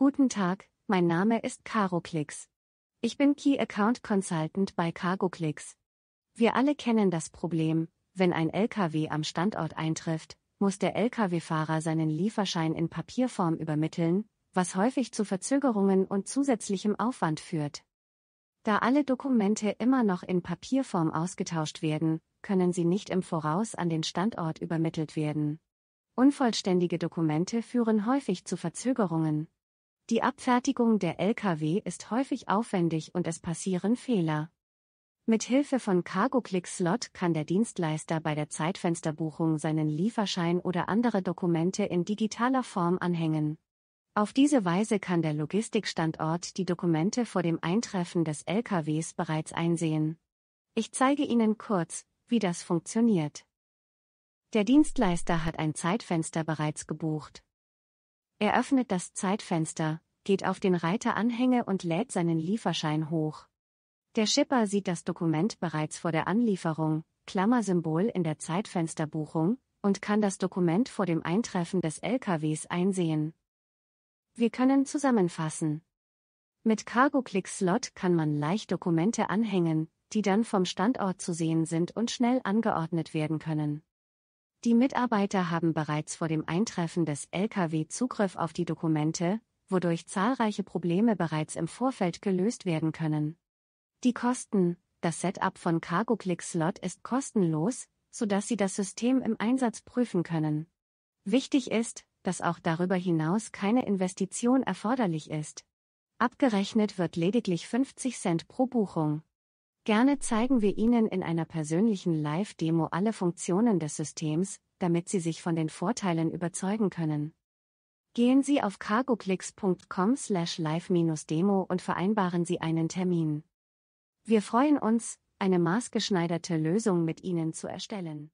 Guten Tag, mein Name ist CaroClix. Ich bin Key Account Consultant bei CargoClix. Wir alle kennen das Problem, wenn ein LKW am Standort eintrifft, muss der Lkw-Fahrer seinen Lieferschein in Papierform übermitteln, was häufig zu Verzögerungen und zusätzlichem Aufwand führt. Da alle Dokumente immer noch in Papierform ausgetauscht werden, können sie nicht im Voraus an den Standort übermittelt werden. Unvollständige Dokumente führen häufig zu Verzögerungen. Die Abfertigung der Lkw ist häufig aufwendig und es passieren Fehler. Mit Hilfe von CargoClick-Slot kann der Dienstleister bei der Zeitfensterbuchung seinen Lieferschein oder andere Dokumente in digitaler Form anhängen. Auf diese Weise kann der Logistikstandort die Dokumente vor dem Eintreffen des LKWs bereits einsehen. Ich zeige Ihnen kurz, wie das funktioniert. Der Dienstleister hat ein Zeitfenster bereits gebucht. Er öffnet das Zeitfenster, geht auf den Reiteranhänge und lädt seinen Lieferschein hoch. Der Schipper sieht das Dokument bereits vor der Anlieferung, Klammersymbol in der Zeitfensterbuchung, und kann das Dokument vor dem Eintreffen des LKWs einsehen. Wir können zusammenfassen. Mit Cargo-Click-Slot kann man leicht Dokumente anhängen, die dann vom Standort zu sehen sind und schnell angeordnet werden können. Die Mitarbeiter haben bereits vor dem Eintreffen des Lkw Zugriff auf die Dokumente, wodurch zahlreiche Probleme bereits im Vorfeld gelöst werden können. Die Kosten Das Setup von CargoClick Slot ist kostenlos, sodass Sie das System im Einsatz prüfen können. Wichtig ist, dass auch darüber hinaus keine Investition erforderlich ist. Abgerechnet wird lediglich 50 Cent pro Buchung. Gerne zeigen wir Ihnen in einer persönlichen Live-Demo alle Funktionen des Systems, damit Sie sich von den Vorteilen überzeugen können. Gehen Sie auf cargoclicks.com/live-demo und vereinbaren Sie einen Termin. Wir freuen uns, eine maßgeschneiderte Lösung mit Ihnen zu erstellen.